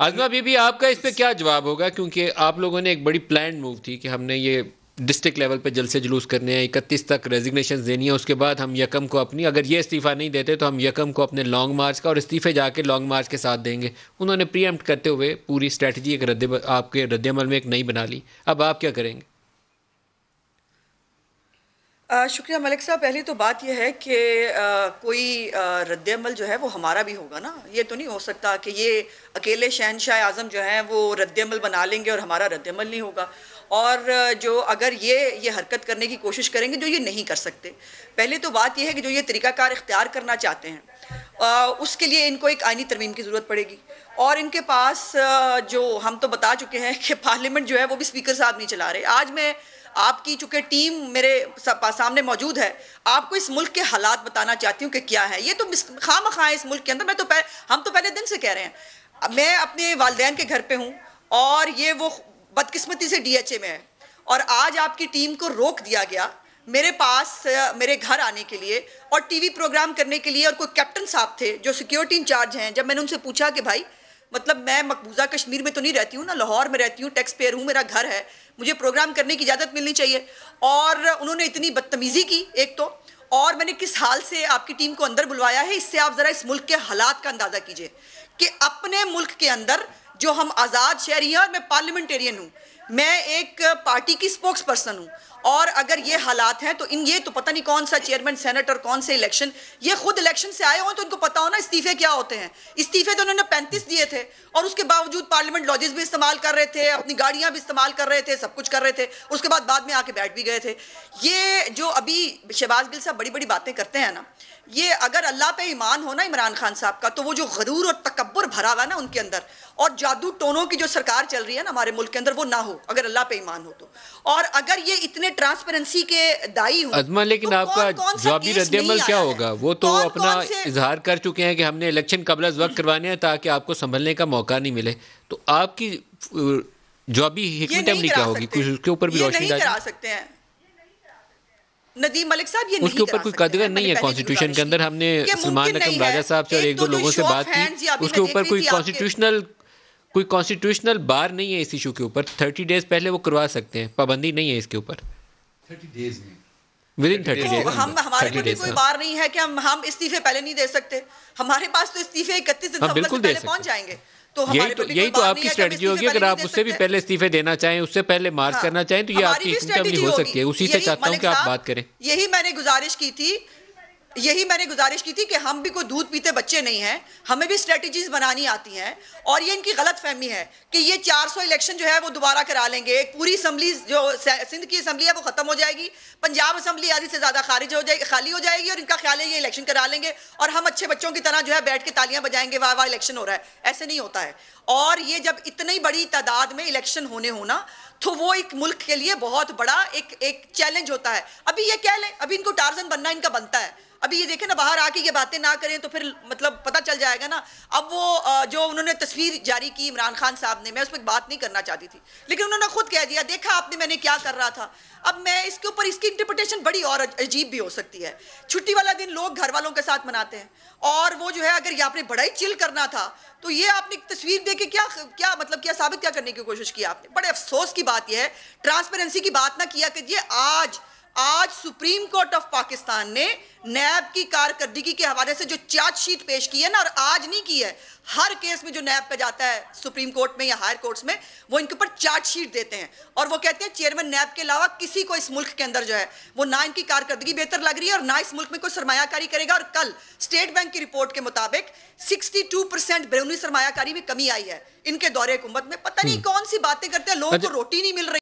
आजमा बीबी आपका इस पे क्या जवाब होगा क्योंकि आप लोगों ने एक बड़ी प्लान मूव थी कि हमने ये डिस्ट्रिक्ट लेवल पे जलसे जुलूस करने हैं इकतीस तक रेजिग्नेशन देनी है उसके बाद हम यकम को अपनी अगर ये इस्तीफ़ा नहीं देते तो हम यकम को अपने लॉन्ग मार्च का और इस्तीफे जाके लॉन्ग मार्च के साथ देंगे उन्होंने प्रीएम्प्ट करते हुए पूरी स्ट्रेटजी एक रद्द आपके रद्द में एक नई बना ली अब आप क्या करेंगे शुक्रिया मलिक साहब पहली तो बात यह है कि कोई रद्दमल जो है वो हमारा भी होगा ना ये तो नहीं हो सकता कि ये अकेले शहनशाह आज़म जो हैं वो रद्दमल बना लेंगे और हमारा रद्दमल नहीं होगा और जो अगर ये ये हरकत करने की कोशिश करेंगे जो ये नहीं कर सकते पहले तो बात यह है कि जो ये तरीक़ाकार इख्तियार करना चाहते हैं आ, उसके लिए इनको एक आइनी तरमीम की ज़रूरत पड़ेगी और इनके पास जो हम तो बता चुके हैं कि पार्लियामेंट जो है वो भी स्पीकर साहब नहीं चला रहे आज मैं आपकी चूँकि टीम मेरे सामने मौजूद है आपको इस मुल्क के हालात बताना चाहती हूँ कि क्या है ये तो खाम खां इस मुल्क के अंदर मैं तो पह, हम तो पहले दिन से कह रहे हैं मैं अपने वालदेन के घर पर हूँ और ये वो बदकस्मती से डी एच ए में है और आज आपकी टीम को रोक दिया गया मेरे पास मेरे घर आने के लिए और टीवी प्रोग्राम करने के लिए और कोई कैप्टन साहब थे जो सिक्योरिटी इंचार्ज हैं जब मैंने उनसे पूछा कि भाई मतलब मैं मकबूजा कश्मीर में तो नहीं रहती हूँ ना लाहौर में रहती हूँ टैक्स पेयर हूँ मेरा घर है मुझे प्रोग्राम करने की इजाज़त मिलनी चाहिए और उन्होंने इतनी बदतमीज़ी की एक तो और मैंने किस हाल से आपकी टीम को अंदर बुलवाया है इससे आप ज़रा इस मुल्क के हालात का अंदाज़ा कीजिए कि अपने मुल्क के अंदर जो हम आज़ाद शहरी हैं और मैं पार्लियामेंटेरियन हूँ मैं एक पार्टी की स्पोक्स पर्सन हूँ और अगर ये हालात हैं तो इन ये तो पता नहीं कौन सा चेयरमैन सेनेट और कौन से इलेक्शन ये खुद इलेक्शन से आए हो तो इनको पता हो ना इस्तीफे क्या होते हैं इस्तीफे तो उन्होंने पैंतीस दिए थे और उसके बावजूद पार्लियामेंट लॉजिस भी इस्तेमाल कर रहे थे अपनी गाड़ियां भी इस्तेमाल कर रहे थे सब कुछ कर रहे थे उसके बाद बाद में आके बैठ भी गए थे ये जो अभी शहबाज गिल साहब बड़ी बड़ी बातें करते हैं ना ये अगर अल्लाह पे ईमान हो ना इमरान खान साहब का तो वो जो गरूर और तकबर भरा हुआ ना उनके अंदर और जादू टोनों की जो सरकार चल रही है ना हमारे मुल्क के अंदर वो ना हो हो अगर अल्लाह पे ईमान हो तो और अगर ये इतने ट्रांसपेरेंसी के दाई हो अजमा तो लेकिन तो आपका जवाबी रद्दमल क्या होगा वो तो कौन, अपना इजहार कर चुके हैं कि हमने इलेक्शन कबल वक्त करवाने हैं ताकि आपको संभलने का मौका नहीं मिले तो आपकी जवाबी हिकमत क्या होगी कुछ उसके ऊपर भी रोशनी करा सकते हैं नदीम मलिक साहब ये उसके ऊपर कोई कदर नहीं है कॉन्स्टिट्यूशन के अंदर हमने सलमान राजा साहब से और एक दो लोगों से बात की उसके ऊपर कोई कॉन्स्टिट्यूशनल कोई कॉन्स्टिट्यूशनल बार नहीं है इस इशू के ऊपर थर्टी डेज पहले वो करवा सकते हैं पाबंदी नहीं है इसके ऊपर थर्टी डेज में विद इन थर्टी डेज हम हमारे पास भी कोई बार नहीं है कि हम हम इस्तीफे पहले नहीं दे सकते हमारे पास तो इस्तीफे इकतीस दिसंबर से पहले पहुंच जाएंगे तो यही तो यही तो आपकी स्ट्रेटजी होगी अगर आप उससे भी पहले इस्तीफे देना चाहें उससे पहले मार्च हाँ। करना चाहें तो ये आपकी हो सकती है उसी से चाहता हूँ कि आप बात करें यही मैंने गुजारिश की थी यही मैंने गुजारिश की थी कि हम भी कोई दूध पीते बच्चे नहीं हैं हमें भी स्ट्रेटजीज बनानी आती हैं और ये इनकी गलत फहमी है कि ये 400 इलेक्शन जो है वो दोबारा करा लेंगे एक पूरी असम्बली जो सिंध की असम्बली है वो ख़त्म हो जाएगी पंजाब असम्बली आधी से ज़्यादा खारिज हो जाएगी खाली हो जाएगी और इनका ख्याल है ये इलेक्शन करा लेंगे और हम अच्छे बच्चों की तरह जो है बैठ के तालियाँ बजाएंगे वाह वाह इलेक्शन हो रहा है ऐसे नहीं होता है और ये जब इतनी बड़ी तादाद में इलेक्शन होने होना तो वो एक मुल्क के लिए बहुत बड़ा एक एक चैलेंज होता है अभी ये कह लें अभी इनको टारजन बनना इनका बनता है अभी ये देखें ना बाहर आके ये बातें ना करें तो फिर मतलब पता चल जाएगा ना अब वो जो उन्होंने तस्वीर जारी की इमरान खान साहब ने मैं उस पर बात नहीं करना चाहती थी लेकिन उन्होंने खुद कह दिया देखा आपने मैंने क्या कर रहा था अब मैं इसके ऊपर इसकी इंटरप्रटेशन बड़ी और अजीब भी हो सकती है छुट्टी वाला दिन लोग घर वालों के साथ मनाते हैं और वो जो है अगर ये आपने बड़ा ही चिल करना था तो ये आपने तस्वीर दे के क्या क्या मतलब क्या साबित क्या करने की कोशिश की आपने बड़े अफसोस की बात यह है ट्रांसपेरेंसी की बात ना किया कि ये आज आज सुप्रीम कोर्ट ऑफ पाकिस्तान ने नैब की कारकर्दगी के हवाले से जो चार्जशीट पेश की है ना और आज नहीं की है हर केस में जो नैब पे जाता है सुप्रीम कोर्ट में या हायर कोर्ट्स में वो इनके ऊपर चार्जशीट देते हैं और वो कहते हैं चेयरमैन नैब के अलावा किसी को इस मुल्क के अंदर जो है वो ना इनकी कारकर्दगी बेहतर लग रही है और ना इस मुल्क में कोई सरमायाकारी करेगा और कल स्टेट बैंक की रिपोर्ट के मुताबिक सिक्सटी टू परसेंट बेरूनी सरमायाकारी में कमी आई है इनके दौरे हुकूमत में पता नहीं हम्म। कौन सी बातें करते हैं लोगों को अच्छा। रोटी नहीं मिल रही